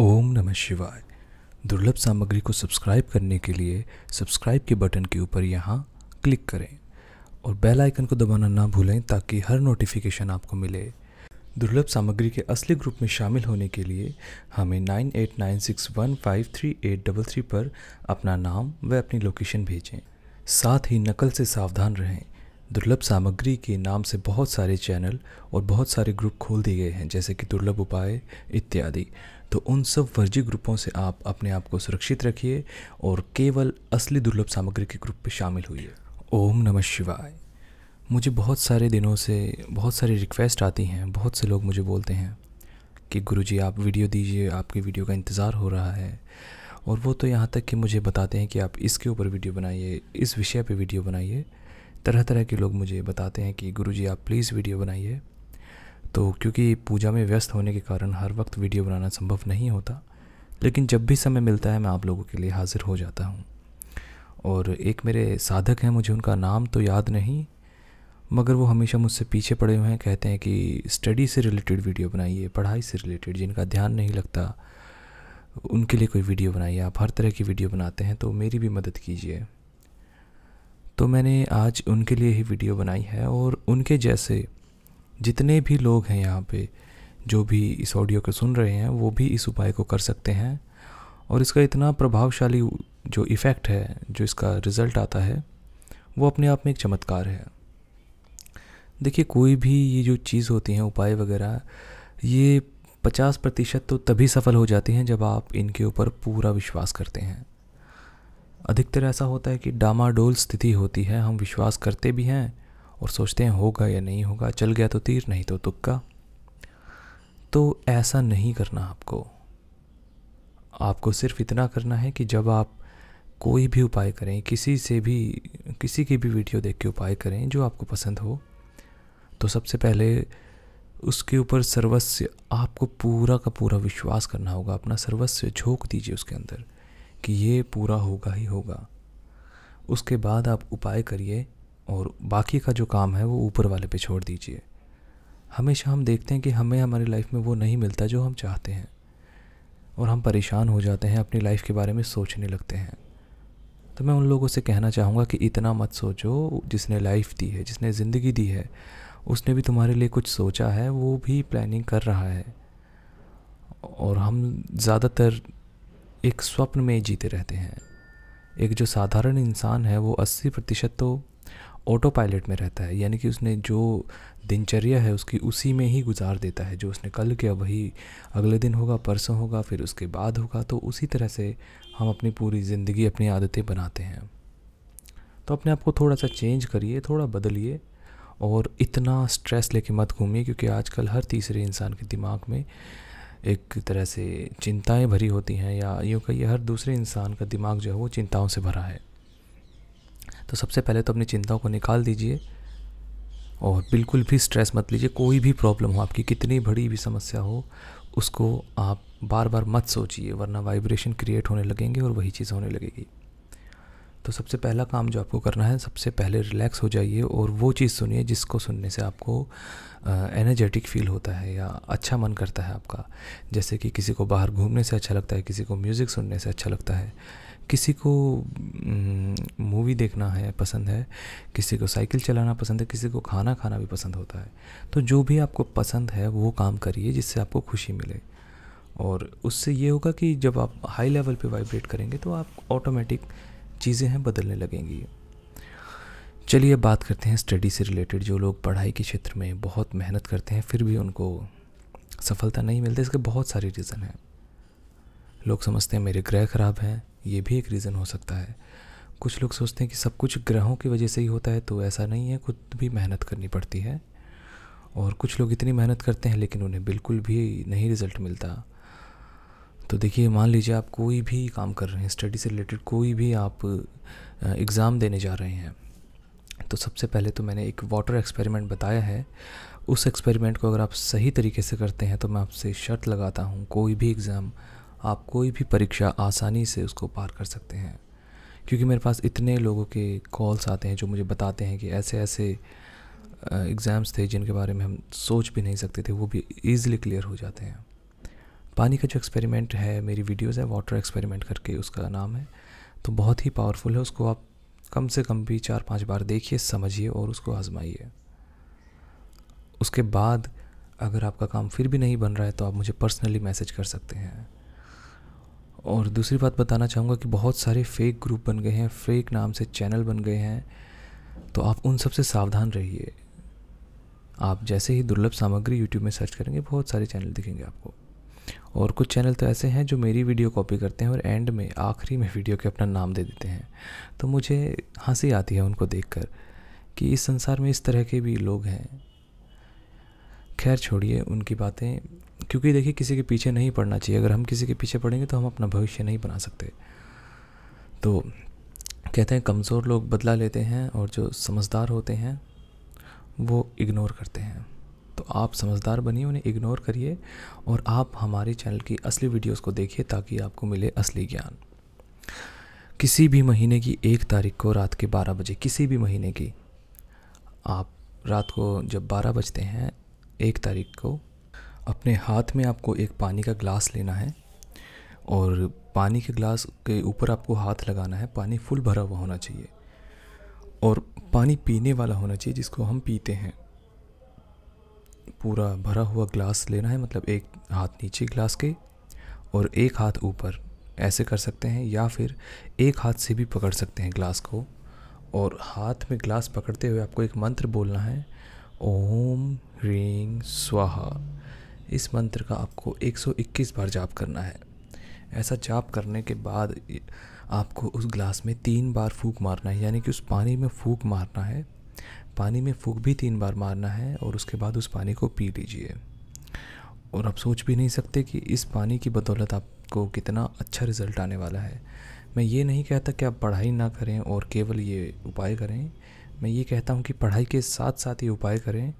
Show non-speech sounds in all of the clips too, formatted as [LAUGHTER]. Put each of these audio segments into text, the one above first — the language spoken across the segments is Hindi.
ओम नमः शिवाय दुर्लभ सामग्री को सब्सक्राइब करने के लिए सब्सक्राइब के बटन के ऊपर यहाँ क्लिक करें और बेल आइकन को दबाना ना भूलें ताकि हर नोटिफिकेशन आपको मिले दुर्लभ सामग्री के असली ग्रुप में शामिल होने के लिए हमें nine eight nine six one five three eight double three पर अपना नाम व अपनी लोकेशन भेजें साथ ही नकल से सावधान रहें दुर्लभ सामग्री के नाम से बहुत सारे चैनल और बहुत सारे ग्रुप खोल दिए गए हैं जैसे कि दुर्लभ उपाय इत्यादि तो उन सब फर्जी ग्रुपों से आप अपने आप को सुरक्षित रखिए और केवल असली दुर्लभ सामग्री के ग्रुप में शामिल होइए ओम नमः शिवाय मुझे बहुत सारे दिनों से बहुत सारी रिक्वेस्ट आती हैं बहुत से लोग मुझे बोलते हैं कि गुरुजी आप वीडियो दीजिए आपकी वीडियो का इंतज़ार हो रहा है और वो तो यहाँ तक कि मुझे बताते हैं कि आप इसके ऊपर वीडियो बनाइए इस विषय पे वीडियो बनाइए तरह तरह के लोग मुझे बताते हैं कि गुरुजी आप प्लीज़ वीडियो बनाइए तो क्योंकि पूजा में व्यस्त होने के कारण हर वक्त वीडियो बनाना संभव नहीं होता लेकिन जब भी समय मिलता है मैं आप लोगों के लिए हाज़िर हो जाता हूँ और एक मेरे साधक हैं मुझे उनका नाम तो याद नहीं मगर वो हमेशा मुझसे पीछे पड़े हुए हैं कहते हैं कि स्टडी से रिलेटेड वीडियो बनाइए पढ़ाई से रिलेटेड जिनका ध्यान नहीं लगता उनके लिए कोई वीडियो बनाइए आप हर तरह की वीडियो बनाते हैं तो मेरी भी मदद कीजिए तो मैंने आज उनके लिए ही वीडियो बनाई है और उनके जैसे जितने भी लोग हैं यहाँ पे जो भी इस ऑडियो को सुन रहे हैं वो भी इस उपाय को कर सकते हैं और इसका इतना प्रभावशाली जो इफ़ेक्ट है जो इसका रिज़ल्ट आता है वो अपने आप में एक चमत्कार है देखिए कोई भी ये जो चीज़ होती हैं उपाय वगैरह ये पचास प्रतिशत तो तभी सफल हो जाती हैं जब आप इनके ऊपर पूरा विश्वास करते हैं अधिकतर ऐसा होता है कि डामाडोल स्थिति होती है हम विश्वास करते भी हैं और सोचते हैं होगा या नहीं होगा चल गया तो तीर नहीं तो तुक्का तो ऐसा नहीं करना आपको आपको सिर्फ इतना करना है कि जब आप कोई भी उपाय करें किसी से भी किसी की भी वीडियो देख के उपाय करें जो आपको पसंद हो तो सबसे पहले उसके ऊपर सर्वस्व आपको पूरा का पूरा विश्वास करना होगा अपना सर्वस्व झोंक दीजिए उसके अंदर कि ये पूरा होगा ही होगा उसके बाद आप उपाय करिए और बाकी का जो काम है वो ऊपर वाले पे छोड़ दीजिए हमेशा हम देखते हैं कि हमें हमारी लाइफ में वो नहीं मिलता जो हम चाहते हैं और हम परेशान हो जाते हैं अपनी लाइफ के बारे में सोचने लगते हैं तो मैं उन लोगों से कहना चाहूँगा कि इतना मत सोचो जिसने लाइफ दी है जिसने ज़िंदगी दी है उसने भी तुम्हारे लिए कुछ सोचा है वो भी प्लानिंग कर रहा है और हम ज़्यादातर एक स्वप्न में जीते रहते हैं एक जो साधारण इंसान है वो अस्सी प्रतिशत तो ऑटो पायलट में रहता है यानी कि उसने जो दिनचर्या है उसकी उसी में ही गुजार देता है जो उसने कल किया वही अगले दिन होगा परसों होगा फिर उसके बाद होगा तो उसी तरह से हम अपनी पूरी ज़िंदगी अपनी आदतें बनाते हैं तो अपने आप को थोड़ा सा चेंज करिए थोड़ा बदलिए और इतना स्ट्रेस लेके मत घूमिए क्योंकि आजकल हर तीसरे इंसान के दिमाग में एक तरह से चिंताएं भरी होती हैं या यूँ कहिए हर दूसरे इंसान का दिमाग जो है वो चिंताओं से भरा है तो सबसे पहले तो अपनी चिंताओं को निकाल दीजिए और बिल्कुल भी स्ट्रेस मत लीजिए कोई भी प्रॉब्लम हो आपकी कितनी बड़ी भी समस्या हो उसको आप बार बार मत सोचिए वरना वाइब्रेशन क्रिएट होने लगेंगे और वही चीज़ होने लगेगी तो सबसे पहला काम जो आपको करना है सबसे पहले रिलैक्स हो जाइए और वो चीज़ सुनिए जिसको सुनने से आपको एनर्जेटिक फील होता है या अच्छा मन करता है आपका जैसे कि किसी को बाहर घूमने से अच्छा लगता है किसी को म्यूज़िक सुनने से अच्छा लगता है किसी को मूवी देखना है पसंद है किसी को साइकिल चलाना पसंद है किसी को खाना खाना भी पसंद होता है तो जो भी आपको पसंद है वो काम करिए जिससे आपको खुशी मिले और उससे ये होगा कि जब आप हाई लेवल पे वाइब्रेट करेंगे तो आप ऑटोमेटिक चीज़ें हैं बदलने लगेंगी चलिए बात करते हैं स्टडी से रिलेटेड जो लोग पढ़ाई के क्षेत्र में बहुत मेहनत करते हैं फिर भी उनको सफलता नहीं मिलती इसके बहुत सारे रीज़न हैं लोग समझते हैं मेरे ग्रह ख़राब हैं ये भी एक रीज़न हो सकता है कुछ लोग सोचते हैं कि सब कुछ ग्रहों की वजह से ही होता है तो ऐसा नहीं है खुद भी मेहनत करनी पड़ती है और कुछ लोग इतनी मेहनत करते हैं लेकिन उन्हें बिल्कुल भी नहीं रिज़ल्ट मिलता तो देखिए मान लीजिए आप कोई भी काम कर रहे हैं स्टडी से रिलेटेड कोई भी आप एग्ज़ाम देने जा रहे हैं तो सबसे पहले तो मैंने एक वाटर एक्सपेरिमेंट बताया है उस एक्सपेरिमेंट को अगर आप सही तरीके से करते हैं तो मैं आपसे शर्त लगाता हूँ कोई भी एग्ज़ाम आप कोई भी परीक्षा आसानी से उसको पार कर सकते हैं क्योंकि मेरे पास इतने लोगों के कॉल्स आते हैं जो मुझे बताते हैं कि ऐसे ऐसे एग्ज़ाम्स थे जिनके बारे में हम सोच भी नहीं सकते थे वो भी ईज़िली क्लियर हो जाते हैं पानी का जो एक्सपेरिमेंट है मेरी वीडियोस है वाटर एक्सपेरिमेंट करके उसका नाम है तो बहुत ही पावरफुल है उसको आप कम से कम भी चार पांच बार देखिए समझिए और उसको आजमाइए उसके बाद अगर आपका काम फिर भी नहीं बन रहा है तो आप मुझे पर्सनली मैसेज कर सकते हैं और दूसरी बात बताना चाहूँगा कि बहुत सारे फेक ग्रुप बन गए हैं फेक नाम से चैनल बन गए हैं तो आप उन सब से सावधान रहिए आप जैसे ही दुर्लभ सामग्री यूट्यूब में सर्च करेंगे बहुत सारे चैनल दिखेंगे आपको और कुछ चैनल तो ऐसे हैं जो मेरी वीडियो कॉपी करते हैं और एंड में आखिरी में वीडियो के अपना नाम दे देते हैं तो मुझे हंसी आती है उनको देखकर कि इस संसार में इस तरह के भी लोग हैं खैर छोड़िए उनकी बातें क्योंकि देखिए किसी के पीछे नहीं पड़ना चाहिए अगर हम किसी के पीछे पड़ेंगे तो हम अपना भविष्य नहीं बना सकते तो कहते हैं कमज़ोर लोग बदला लेते हैं और जो समझदार होते हैं वो इग्नोर करते हैं तो आप समझदार बनिए उन्हें इग्नोर करिए और आप हमारे चैनल की असली वीडियोस को देखिए ताकि आपको मिले असली ज्ञान किसी भी महीने की एक तारीख को रात के बारह बजे किसी भी महीने की आप रात को जब बारह बजते हैं एक तारीख को अपने हाथ में आपको एक पानी का ग्लास लेना है और पानी के ग्लास के ऊपर आपको हाथ लगाना है पानी फुल भरा हुआ होना चाहिए और पानी पीने वाला होना चाहिए जिसको हम पीते हैं पूरा भरा हुआ ग्लास लेना है मतलब एक हाथ नीचे ग्लास के और एक हाथ ऊपर ऐसे कर सकते हैं या फिर एक हाथ से भी पकड़ सकते हैं ग्लास को और हाथ में ग्लास पकड़ते हुए आपको एक मंत्र बोलना है ओम रिंग स्वाहा इस मंत्र का आपको 121 बार जाप करना है ऐसा जाप करने के बाद आपको उस ग्लास में तीन बार फूक मारना है यानी कि उस पानी में फूक मारना है पानी में फूक भी तीन बार मारना है और उसके बाद उस पानी को पी लीजिए और आप सोच भी नहीं सकते कि इस पानी की बदौलत आपको कितना अच्छा रिज़ल्ट आने वाला है मैं ये नहीं कहता कि आप पढ़ाई ना करें और केवल ये उपाय करें मैं ये कहता हूँ कि पढ़ाई के साथ साथ ये उपाय करें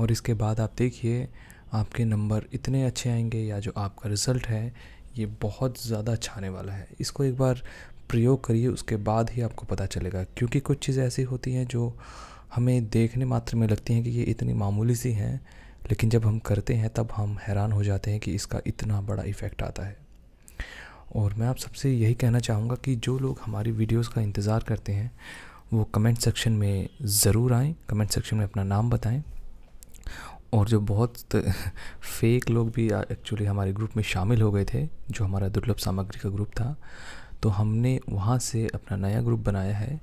और इसके बाद आप देखिए आपके नंबर इतने अच्छे आएंगे या जो आपका रिज़ल्ट है ये बहुत ज़्यादा अच्छा आने वाला है इसको एक बार प्रयोग करिए उसके बाद ही आपको पता चलेगा क्योंकि कुछ चीज़ें ऐसी होती हैं जो हमें देखने मात्र में लगती हैं कि ये इतनी मामूली सी हैं लेकिन जब हम करते हैं तब हम हैरान हो जाते हैं कि इसका इतना बड़ा इफ़ेक्ट आता है और मैं आप सबसे यही कहना चाहूँगा कि जो लोग हमारी वीडियोस का इंतज़ार करते हैं वो कमेंट सेक्शन में ज़रूर आएँ कमेंट सेक्शन में अपना नाम बताएँ और जो बहुत [LAUGHS] फेक लोग भी एक्चुअली हमारे ग्रुप में शामिल हो गए थे जो हमारा दुर्लभ सामग्री का ग्रुप था तो हमने वहाँ से अपना नया ग्रुप बनाया है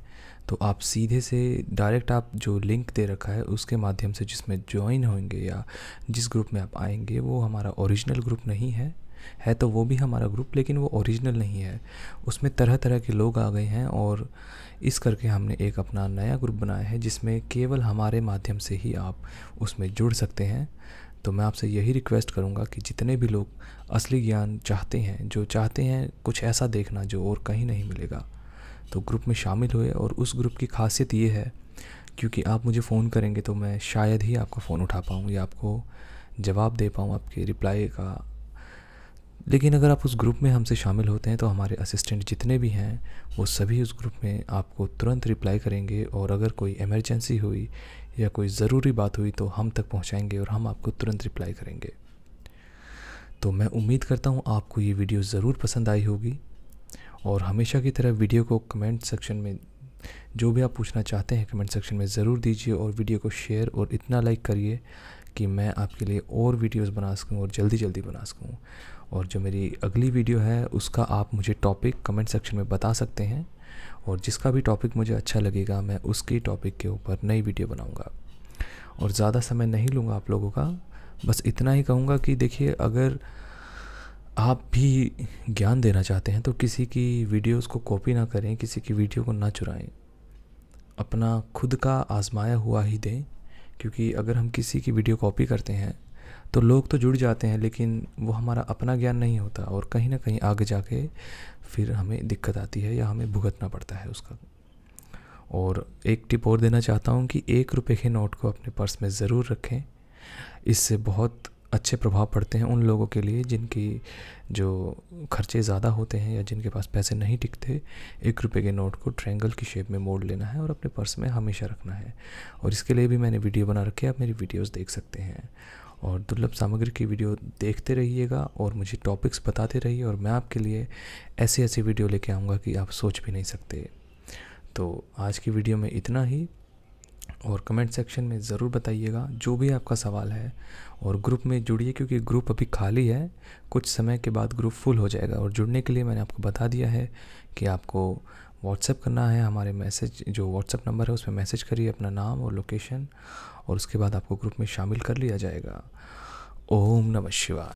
तो आप सीधे से डायरेक्ट आप जो लिंक दे रखा है उसके माध्यम से जिसमें ज्वाइन होंगे या जिस ग्रुप में आप आएंगे वो हमारा ओरिजिनल ग्रुप नहीं है है तो वो भी हमारा ग्रुप लेकिन वो ओरिजिनल नहीं है उसमें तरह तरह के लोग आ गए हैं और इस करके हमने एक अपना नया ग्रुप बनाया है जिसमें केवल हमारे माध्यम से ही आप उसमें जुड़ सकते हैं तो मैं आपसे यही रिक्वेस्ट करूँगा कि जितने भी लोग असली ज्ञान चाहते हैं जो चाहते हैं कुछ ऐसा देखना जो और कहीं नहीं मिलेगा तो ग्रुप में शामिल हुए और उस ग्रुप की खासियत ये है क्योंकि आप मुझे फ़ोन करेंगे तो मैं शायद ही आपका फ़ोन उठा पाऊँ या आपको जवाब दे पाऊँ आपके रिप्लाई का लेकिन अगर आप उस ग्रुप में हमसे शामिल होते हैं तो हमारे असिस्टेंट जितने भी हैं वो सभी उस ग्रुप में आपको तुरंत रिप्लाई करेंगे और अगर कोई इमरजेंसी हुई या कोई ज़रूरी बात हुई तो हम तक पहुंचाएंगे और हम आपको तुरंत रिप्लाई करेंगे तो मैं उम्मीद करता हूं आपको ये वीडियो ज़रूर पसंद आई होगी और हमेशा की तरह वीडियो को कमेंट सेक्शन में जो भी आप पूछना चाहते हैं कमेंट सेक्शन में ज़रूर दीजिए और वीडियो को शेयर और इतना लाइक करिए कि मैं आपके लिए और वीडियोस बना सकूं और जल्दी जल्दी बना सकूं और जो मेरी अगली वीडियो है उसका आप मुझे टॉपिक कमेंट सेक्शन में बता सकते हैं और जिसका भी टॉपिक मुझे अच्छा लगेगा मैं उसकी टॉपिक के ऊपर नई वीडियो बनाऊँगा और ज़्यादा समय नहीं लूँगा आप लोगों का बस इतना ही कहूँगा कि देखिए अगर आप भी ज्ञान देना चाहते हैं तो किसी की वीडियोस को कॉपी ना करें किसी की वीडियो को ना चुराएं अपना खुद का आजमाया हुआ ही दें क्योंकि अगर हम किसी की वीडियो कॉपी करते हैं तो लोग तो जुड़ जाते हैं लेकिन वो हमारा अपना ज्ञान नहीं होता और कहीं ना कहीं आगे जाके फिर हमें दिक्कत आती है या हमें भुगतना पड़ता है उसका और एक टिप और देना चाहता हूँ कि एक रुपये के नोट को अपने पर्स में ज़रूर रखें इससे बहुत अच्छे प्रभाव पड़ते हैं उन लोगों के लिए जिनकी जो खर्चे ज़्यादा होते हैं या जिनके पास पैसे नहीं टिकते एक रुपये के नोट को ट्रैंगल की शेप में मोड़ लेना है और अपने पर्स में हमेशा रखना है और इसके लिए भी मैंने वीडियो बना रखी है आप मेरी वीडियोस देख सकते हैं और दुर्लभ सामग्री की वीडियो देखते रहिएगा और मुझे टॉपिक्स बताते रहिए और मैं आपके लिए ऐसे ऐसे वीडियो लेके आऊँगा कि आप सोच भी नहीं सकते तो आज की वीडियो में इतना ही और कमेंट सेक्शन में ज़रूर बताइएगा जो भी आपका सवाल है और ग्रुप में जुड़िए क्योंकि ग्रुप अभी खाली है कुछ समय के बाद ग्रुप फुल हो जाएगा और जुड़ने के लिए मैंने आपको बता दिया है कि आपको व्हाट्सएप करना है हमारे मैसेज जो व्हाट्सएप नंबर है उसमें मैसेज करिए अपना नाम और लोकेशन और उसके बाद आपको ग्रुप में शामिल कर लिया जाएगा ओम नमः शिवाय